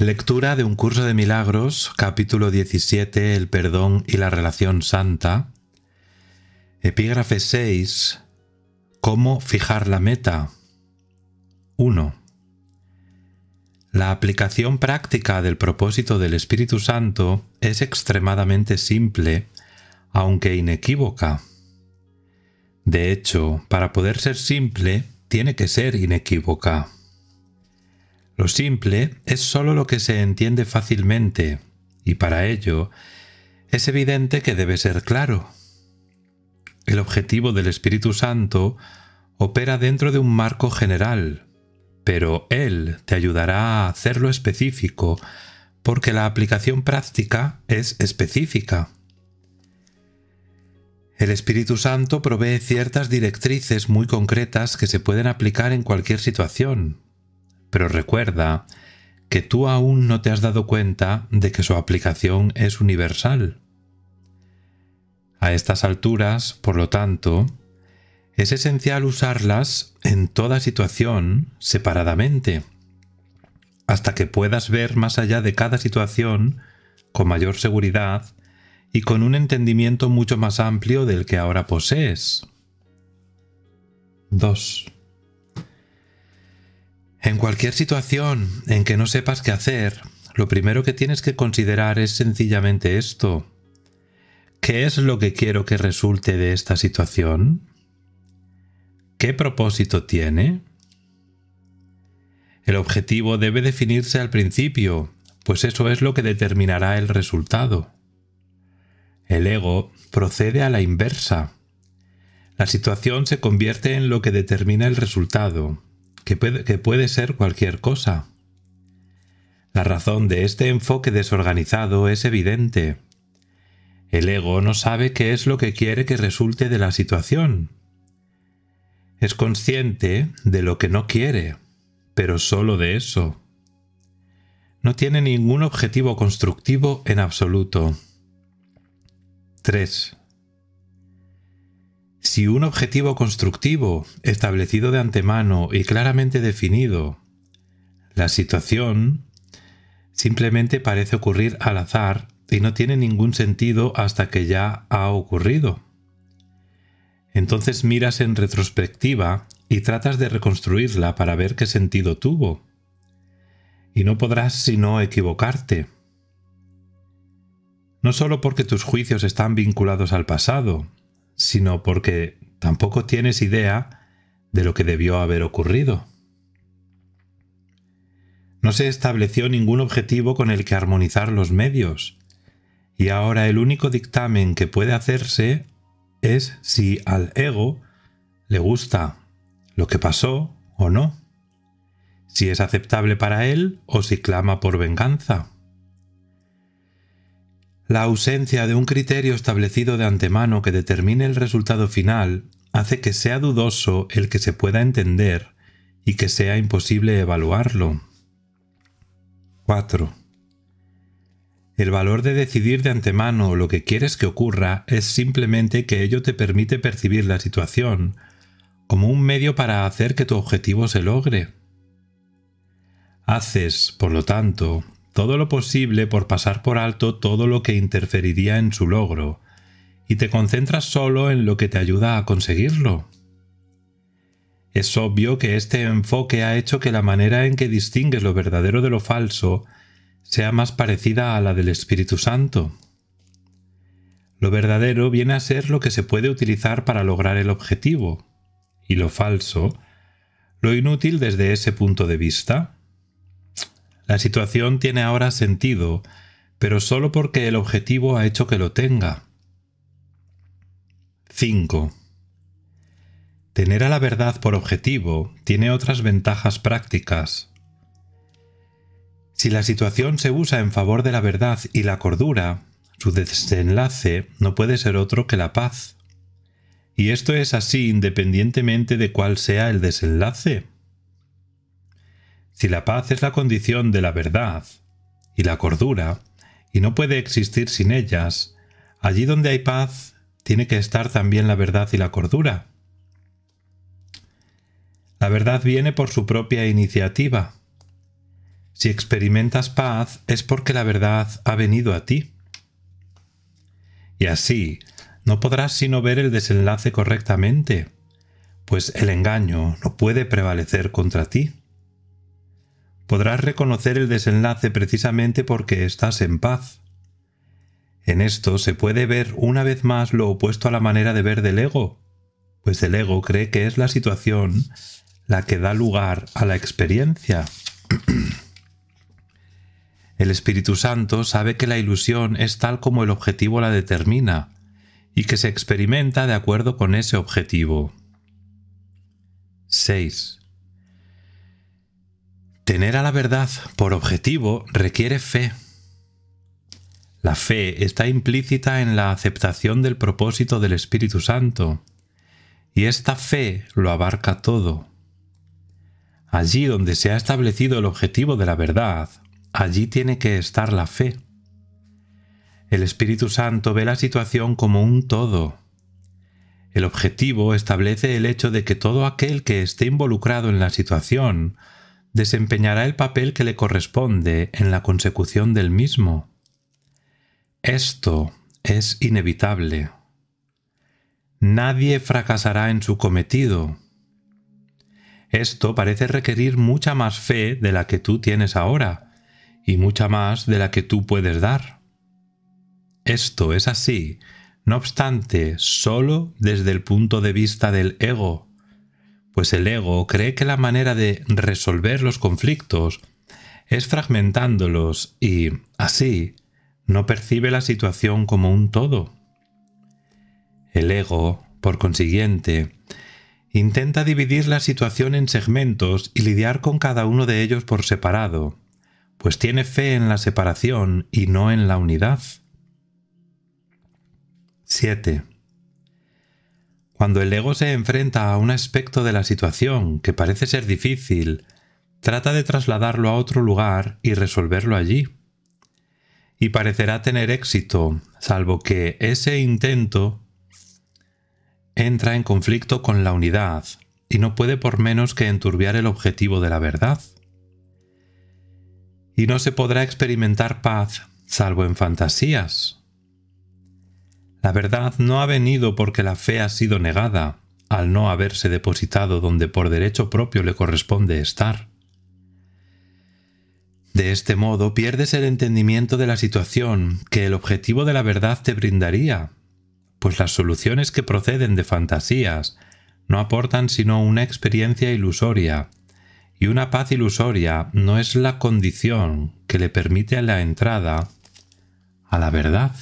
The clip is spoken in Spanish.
Lectura de un curso de milagros, capítulo 17, el perdón y la relación santa. Epígrafe 6, ¿cómo fijar la meta? 1. La aplicación práctica del propósito del Espíritu Santo es extremadamente simple, aunque inequívoca. De hecho, para poder ser simple, tiene que ser inequívoca simple es sólo lo que se entiende fácilmente, y para ello es evidente que debe ser claro. El objetivo del Espíritu Santo opera dentro de un marco general, pero Él te ayudará a hacerlo específico, porque la aplicación práctica es específica. El Espíritu Santo provee ciertas directrices muy concretas que se pueden aplicar en cualquier situación, pero recuerda que tú aún no te has dado cuenta de que su aplicación es universal. A estas alturas, por lo tanto, es esencial usarlas en toda situación separadamente, hasta que puedas ver más allá de cada situación con mayor seguridad y con un entendimiento mucho más amplio del que ahora posees. 2. En cualquier situación en que no sepas qué hacer, lo primero que tienes que considerar es sencillamente esto. ¿Qué es lo que quiero que resulte de esta situación? ¿Qué propósito tiene? El objetivo debe definirse al principio, pues eso es lo que determinará el resultado. El ego procede a la inversa. La situación se convierte en lo que determina el resultado que puede, ser cualquier cosa. La razón de este enfoque desorganizado es evidente. El ego no sabe qué es lo que quiere que resulte de la situación. Es consciente de lo que no quiere, pero solo de eso. No tiene ningún objetivo constructivo en absoluto. 3. Si un objetivo constructivo, establecido de antemano y claramente definido, la situación simplemente parece ocurrir al azar y no tiene ningún sentido hasta que ya ha ocurrido. Entonces miras en retrospectiva y tratas de reconstruirla para ver qué sentido tuvo. Y no podrás sino equivocarte. No solo porque tus juicios están vinculados al pasado, sino porque tampoco tienes idea de lo que debió haber ocurrido. No se estableció ningún objetivo con el que armonizar los medios, y ahora el único dictamen que puede hacerse es si al ego le gusta lo que pasó o no, si es aceptable para él o si clama por venganza. La ausencia de un criterio establecido de antemano que determine el resultado final hace que sea dudoso el que se pueda entender y que sea imposible evaluarlo. 4. El valor de decidir de antemano lo que quieres que ocurra es simplemente que ello te permite percibir la situación como un medio para hacer que tu objetivo se logre. Haces, por lo tanto, todo lo posible por pasar por alto todo lo que interferiría en su logro, y te concentras solo en lo que te ayuda a conseguirlo. Es obvio que este enfoque ha hecho que la manera en que distingues lo verdadero de lo falso sea más parecida a la del Espíritu Santo. Lo verdadero viene a ser lo que se puede utilizar para lograr el objetivo, y lo falso, lo inútil desde ese punto de vista. La situación tiene ahora sentido, pero solo porque el objetivo ha hecho que lo tenga. 5. Tener a la verdad por objetivo tiene otras ventajas prácticas. Si la situación se usa en favor de la verdad y la cordura, su desenlace no puede ser otro que la paz. Y esto es así independientemente de cuál sea el desenlace. Si la paz es la condición de la verdad y la cordura, y no puede existir sin ellas, allí donde hay paz tiene que estar también la verdad y la cordura. La verdad viene por su propia iniciativa. Si experimentas paz es porque la verdad ha venido a ti. Y así, no podrás sino ver el desenlace correctamente, pues el engaño no puede prevalecer contra ti podrás reconocer el desenlace precisamente porque estás en paz. En esto se puede ver una vez más lo opuesto a la manera de ver del ego, pues el ego cree que es la situación la que da lugar a la experiencia. El Espíritu Santo sabe que la ilusión es tal como el objetivo la determina y que se experimenta de acuerdo con ese objetivo. 6. Tener a la verdad por objetivo requiere fe. La fe está implícita en la aceptación del propósito del Espíritu Santo, y esta fe lo abarca todo. Allí donde se ha establecido el objetivo de la verdad, allí tiene que estar la fe. El Espíritu Santo ve la situación como un todo. El objetivo establece el hecho de que todo aquel que esté involucrado en la situación desempeñará el papel que le corresponde en la consecución del mismo. Esto es inevitable. Nadie fracasará en su cometido. Esto parece requerir mucha más fe de la que tú tienes ahora y mucha más de la que tú puedes dar. Esto es así, no obstante, solo desde el punto de vista del ego, pues el ego cree que la manera de resolver los conflictos es fragmentándolos y, así, no percibe la situación como un todo. El ego, por consiguiente, intenta dividir la situación en segmentos y lidiar con cada uno de ellos por separado, pues tiene fe en la separación y no en la unidad. 7. Cuando el ego se enfrenta a un aspecto de la situación que parece ser difícil, trata de trasladarlo a otro lugar y resolverlo allí. Y parecerá tener éxito, salvo que ese intento entra en conflicto con la unidad y no puede por menos que enturbiar el objetivo de la verdad. Y no se podrá experimentar paz, salvo en fantasías, la verdad no ha venido porque la fe ha sido negada, al no haberse depositado donde por derecho propio le corresponde estar. De este modo pierdes el entendimiento de la situación que el objetivo de la verdad te brindaría, pues las soluciones que proceden de fantasías no aportan sino una experiencia ilusoria, y una paz ilusoria no es la condición que le permite la entrada a la verdad.